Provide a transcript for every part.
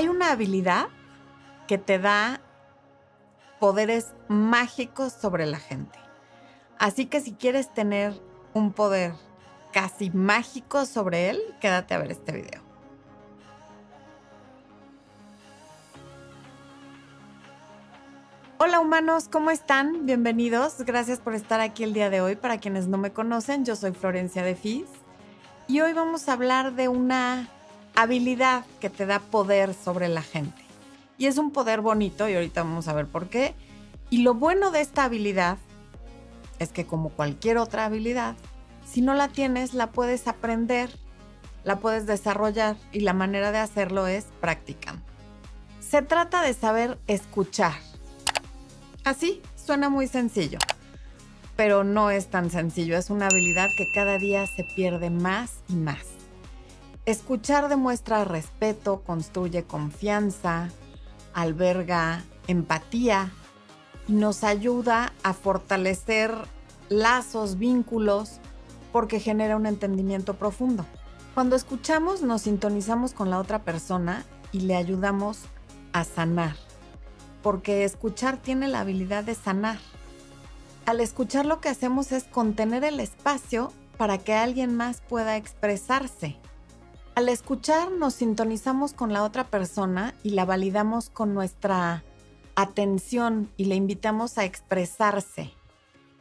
hay una habilidad que te da poderes mágicos sobre la gente. Así que si quieres tener un poder casi mágico sobre él, quédate a ver este video. Hola humanos, ¿cómo están? Bienvenidos. Gracias por estar aquí el día de hoy. Para quienes no me conocen, yo soy Florencia de Fis y hoy vamos a hablar de una habilidad que te da poder sobre la gente. Y es un poder bonito y ahorita vamos a ver por qué. Y lo bueno de esta habilidad es que como cualquier otra habilidad, si no la tienes, la puedes aprender, la puedes desarrollar y la manera de hacerlo es practicando. Se trata de saber escuchar. Así, suena muy sencillo, pero no es tan sencillo, es una habilidad que cada día se pierde más y más. Escuchar demuestra respeto, construye confianza, alberga empatía y nos ayuda a fortalecer lazos, vínculos, porque genera un entendimiento profundo. Cuando escuchamos nos sintonizamos con la otra persona y le ayudamos a sanar, porque escuchar tiene la habilidad de sanar. Al escuchar lo que hacemos es contener el espacio para que alguien más pueda expresarse al escuchar nos sintonizamos con la otra persona y la validamos con nuestra atención y la invitamos a expresarse.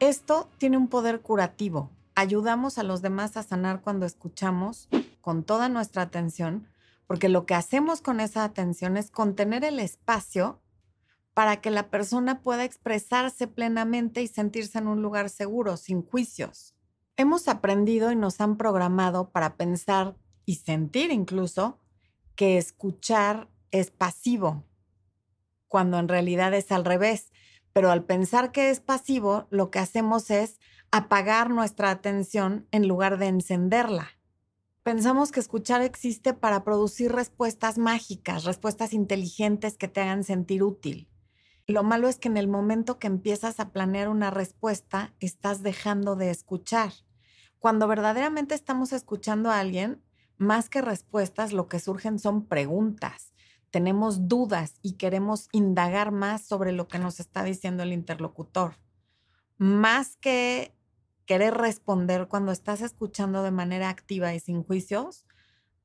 Esto tiene un poder curativo. Ayudamos a los demás a sanar cuando escuchamos con toda nuestra atención, porque lo que hacemos con esa atención es contener el espacio para que la persona pueda expresarse plenamente y sentirse en un lugar seguro, sin juicios. Hemos aprendido y nos han programado para pensar y sentir incluso que escuchar es pasivo, cuando en realidad es al revés. Pero al pensar que es pasivo, lo que hacemos es apagar nuestra atención en lugar de encenderla. Pensamos que escuchar existe para producir respuestas mágicas, respuestas inteligentes que te hagan sentir útil. Lo malo es que en el momento que empiezas a planear una respuesta, estás dejando de escuchar. Cuando verdaderamente estamos escuchando a alguien, más que respuestas, lo que surgen son preguntas. Tenemos dudas y queremos indagar más sobre lo que nos está diciendo el interlocutor. Más que querer responder cuando estás escuchando de manera activa y sin juicios,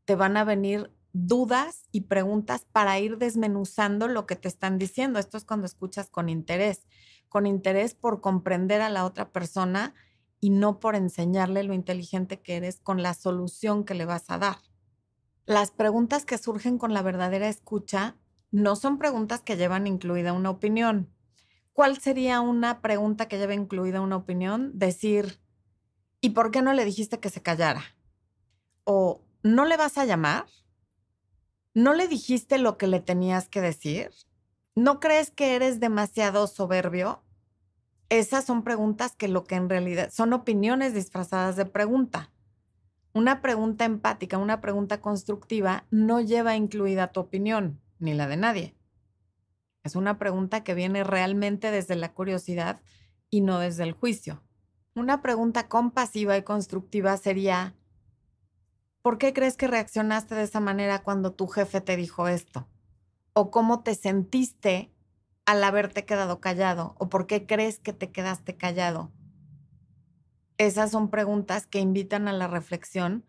te van a venir dudas y preguntas para ir desmenuzando lo que te están diciendo. Esto es cuando escuchas con interés, con interés por comprender a la otra persona y no por enseñarle lo inteligente que eres con la solución que le vas a dar. Las preguntas que surgen con la verdadera escucha no son preguntas que llevan incluida una opinión. ¿Cuál sería una pregunta que lleva incluida una opinión? Decir, ¿y por qué no le dijiste que se callara? O, ¿no le vas a llamar? ¿No le dijiste lo que le tenías que decir? ¿No crees que eres demasiado soberbio? esas son preguntas que lo que en realidad son opiniones disfrazadas de pregunta. Una pregunta empática, una pregunta constructiva no lleva incluida tu opinión ni la de nadie. Es una pregunta que viene realmente desde la curiosidad y no desde el juicio. Una pregunta compasiva y constructiva sería, ¿por qué crees que reaccionaste de esa manera cuando tu jefe te dijo esto? ¿O cómo te sentiste al haberte quedado callado o por qué crees que te quedaste callado. Esas son preguntas que invitan a la reflexión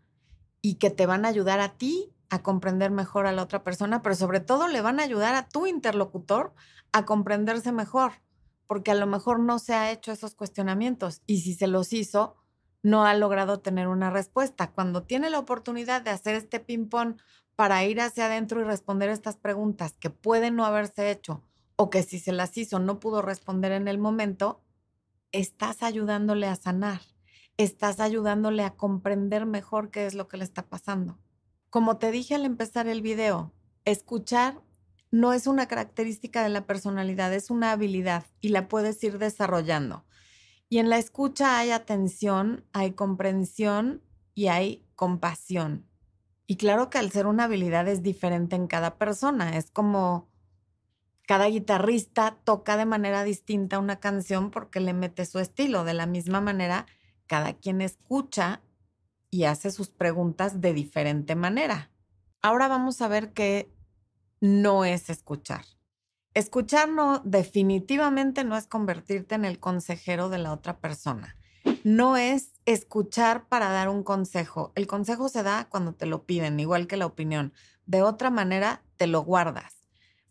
y que te van a ayudar a ti a comprender mejor a la otra persona, pero sobre todo le van a ayudar a tu interlocutor a comprenderse mejor, porque a lo mejor no se ha hecho esos cuestionamientos y si se los hizo, no ha logrado tener una respuesta. Cuando tiene la oportunidad de hacer este ping-pong para ir hacia adentro y responder estas preguntas que pueden no haberse hecho o que si se las hizo no pudo responder en el momento, estás ayudándole a sanar, estás ayudándole a comprender mejor qué es lo que le está pasando. Como te dije al empezar el video, escuchar no es una característica de la personalidad, es una habilidad y la puedes ir desarrollando. Y en la escucha hay atención, hay comprensión y hay compasión. Y claro que al ser una habilidad es diferente en cada persona, es como cada guitarrista toca de manera distinta una canción porque le mete su estilo. De la misma manera, cada quien escucha y hace sus preguntas de diferente manera. Ahora vamos a ver qué no es escuchar. Escuchar no, definitivamente no es convertirte en el consejero de la otra persona. No es escuchar para dar un consejo. El consejo se da cuando te lo piden, igual que la opinión. De otra manera, te lo guardas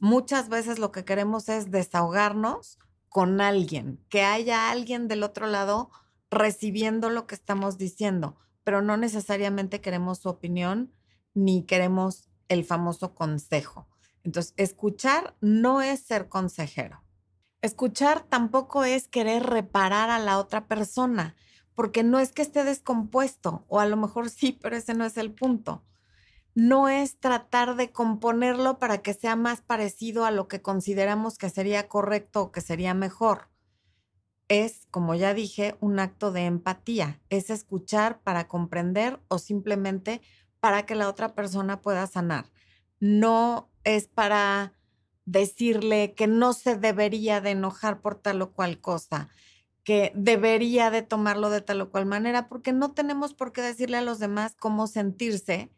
muchas veces lo que queremos es desahogarnos con alguien, que haya alguien del otro lado recibiendo lo que estamos diciendo, pero no necesariamente queremos su opinión ni queremos el famoso consejo. Entonces, escuchar no es ser consejero. Escuchar tampoco es querer reparar a la otra persona, porque no es que esté descompuesto, o a lo mejor sí, pero ese no es el punto no es tratar de componerlo para que sea más parecido a lo que consideramos que sería correcto o que sería mejor. Es, como ya dije, un acto de empatía. Es escuchar para comprender o simplemente para que la otra persona pueda sanar. No es para decirle que no se debería de enojar por tal o cual cosa, que debería de tomarlo de tal o cual manera, porque no tenemos por qué decirle a los demás cómo sentirse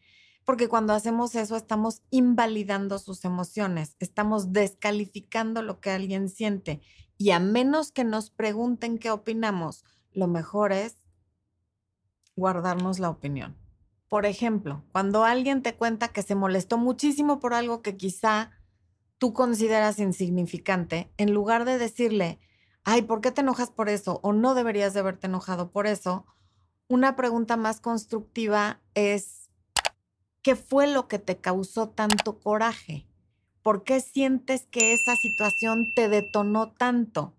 porque cuando hacemos eso estamos invalidando sus emociones, estamos descalificando lo que alguien siente. Y a menos que nos pregunten qué opinamos, lo mejor es guardarnos la opinión. Por ejemplo, cuando alguien te cuenta que se molestó muchísimo por algo que quizá tú consideras insignificante, en lugar de decirle, ay, ¿por qué te enojas por eso? O no deberías de haberte enojado por eso, una pregunta más constructiva es, ¿qué fue lo que te causó tanto coraje? ¿Por qué sientes que esa situación te detonó tanto?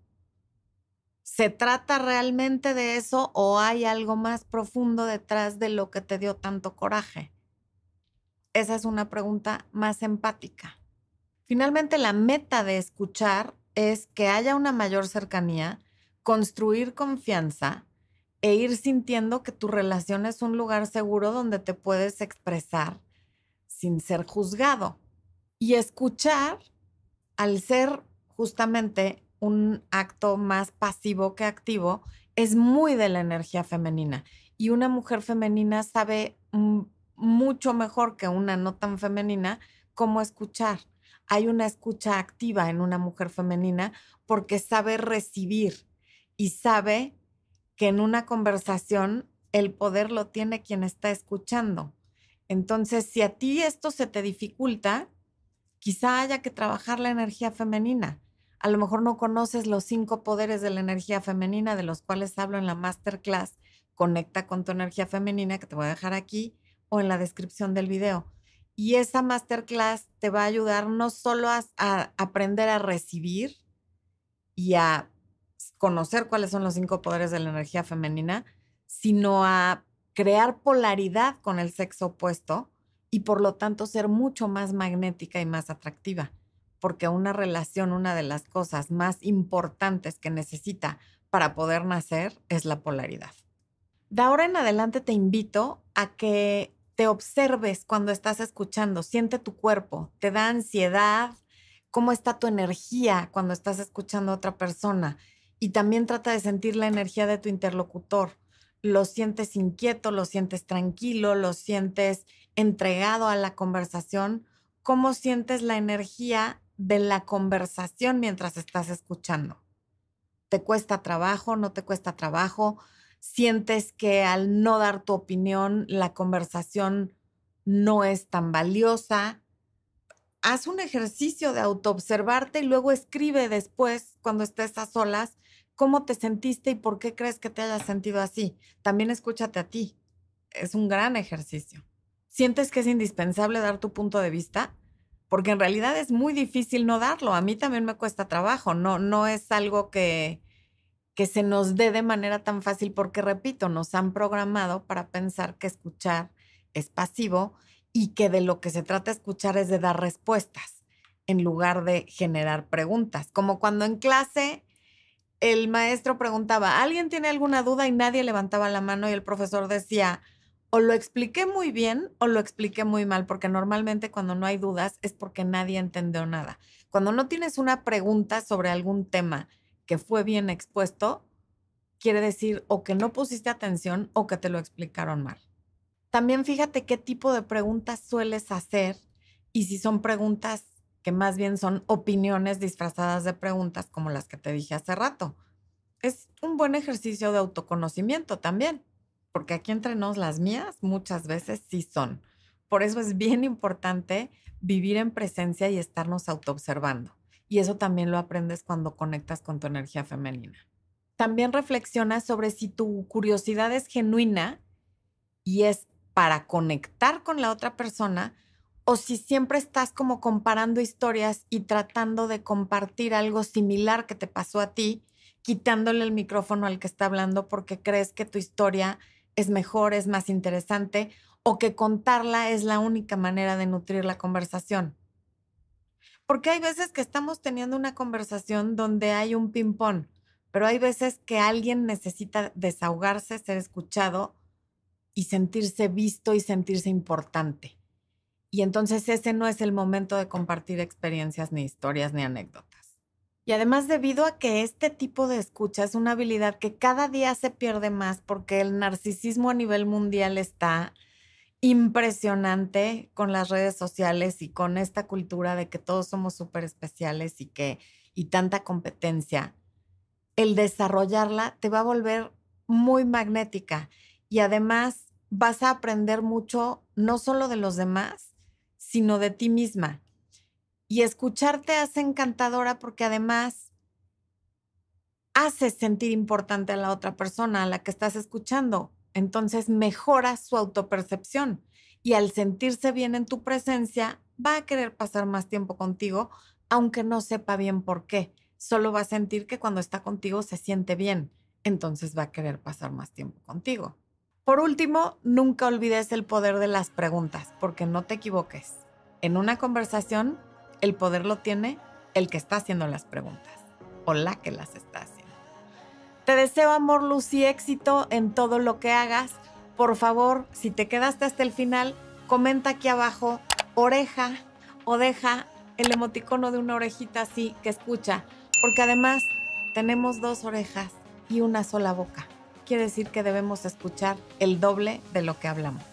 ¿Se trata realmente de eso o hay algo más profundo detrás de lo que te dio tanto coraje? Esa es una pregunta más empática. Finalmente, la meta de escuchar es que haya una mayor cercanía, construir confianza e ir sintiendo que tu relación es un lugar seguro donde te puedes expresar sin ser juzgado. Y escuchar, al ser justamente un acto más pasivo que activo, es muy de la energía femenina. Y una mujer femenina sabe mucho mejor que una no tan femenina cómo escuchar. Hay una escucha activa en una mujer femenina porque sabe recibir y sabe que en una conversación el poder lo tiene quien está escuchando. Entonces, si a ti esto se te dificulta, quizá haya que trabajar la energía femenina. A lo mejor no conoces los cinco poderes de la energía femenina, de los cuales hablo en la masterclass, Conecta con tu energía femenina, que te voy a dejar aquí o en la descripción del video. Y esa masterclass te va a ayudar no solo a, aprender a recibir y a conocer cuáles son los cinco poderes de la energía femenina, sino a crear polaridad con el sexo opuesto y por lo tanto ser mucho más magnética y más atractiva. Porque una relación, una de las cosas más importantes que necesita para poder nacer es la polaridad. De ahora en adelante te invito a que te observes cuando estás escuchando, siente tu cuerpo, te da ansiedad, cómo está tu energía cuando estás escuchando a otra persona, y también trata de sentir la energía de tu interlocutor. Lo sientes inquieto, lo sientes tranquilo, lo sientes entregado a la conversación. ¿Cómo sientes la energía de la conversación mientras estás escuchando? ¿Te cuesta trabajo? ¿No te cuesta trabajo? ¿Sientes que al no dar tu opinión la conversación no es tan valiosa? haz un ejercicio de autoobservarte y luego escribe después, cuando estés a solas, cómo te sentiste y por qué crees que te hayas sentido así. También escúchate a ti. Es un gran ejercicio. ¿Sientes que es indispensable dar tu punto de vista? Porque en realidad es muy difícil no darlo. A mí también me cuesta trabajo. No, no es algo que, que se nos dé de manera tan fácil porque, repito, nos han programado para pensar que escuchar es pasivo y que de lo que se trata escuchar es de dar respuestas en lugar de generar preguntas. Como cuando en clase el maestro preguntaba, ¿alguien tiene alguna duda? Y nadie levantaba la mano y el profesor decía, o lo expliqué muy bien o lo expliqué muy mal, porque normalmente cuando no hay dudas es porque nadie entendió nada. Cuando no tienes una pregunta sobre algún tema que fue bien expuesto, quiere decir o que no pusiste atención o que te lo explicaron mal. También fíjate qué tipo de preguntas sueles hacer y si son preguntas más bien son opiniones disfrazadas de preguntas como las que te dije hace rato. Es un buen ejercicio de autoconocimiento también, porque aquí entre nos las mías muchas veces sí son. Por eso es bien importante vivir en presencia y estarnos autoobservando. Y eso también lo aprendes cuando conectas con tu energía femenina. También reflexiona sobre si tu curiosidad es genuina y es para conectar con la otra persona o si siempre estás como comparando historias y tratando de compartir algo similar que te pasó a ti, quitándole el micrófono al que está hablando porque crees que tu historia es mejor, es más interesante o que contarla es la única manera de nutrir la conversación. Porque hay veces que estamos teniendo una conversación donde hay un ping-pong, pero hay veces que alguien necesita desahogarse, ser escuchado y sentirse visto y sentirse importante. Y entonces ese no es el momento de compartir experiencias, ni historias, ni anécdotas. Y además debido a que este tipo de escucha es una habilidad que cada día se pierde más porque el narcisismo a nivel mundial está impresionante con las redes sociales y con esta cultura de que todos somos súper especiales y que y tanta competencia, el desarrollarla te va a volver muy magnética y además vas a aprender mucho no solo de los demás, sino de ti misma. Y escucharte hace encantadora porque además hace sentir importante a la otra persona a la que estás escuchando. Entonces mejora su autopercepción y al sentirse bien en tu presencia va a querer pasar más tiempo contigo, aunque no sepa bien por qué. Solo va a sentir que cuando está contigo se siente bien. Entonces va a querer pasar más tiempo contigo. Por último, nunca olvides el poder de las preguntas, porque no te equivoques. En una conversación, el poder lo tiene el que está haciendo las preguntas o la que las está haciendo. Te deseo amor, luz y éxito en todo lo que hagas. Por favor, si te quedaste hasta el final, comenta aquí abajo oreja o deja el emoticono de una orejita así que escucha, porque además tenemos dos orejas y una sola boca quiere decir que debemos escuchar el doble de lo que hablamos.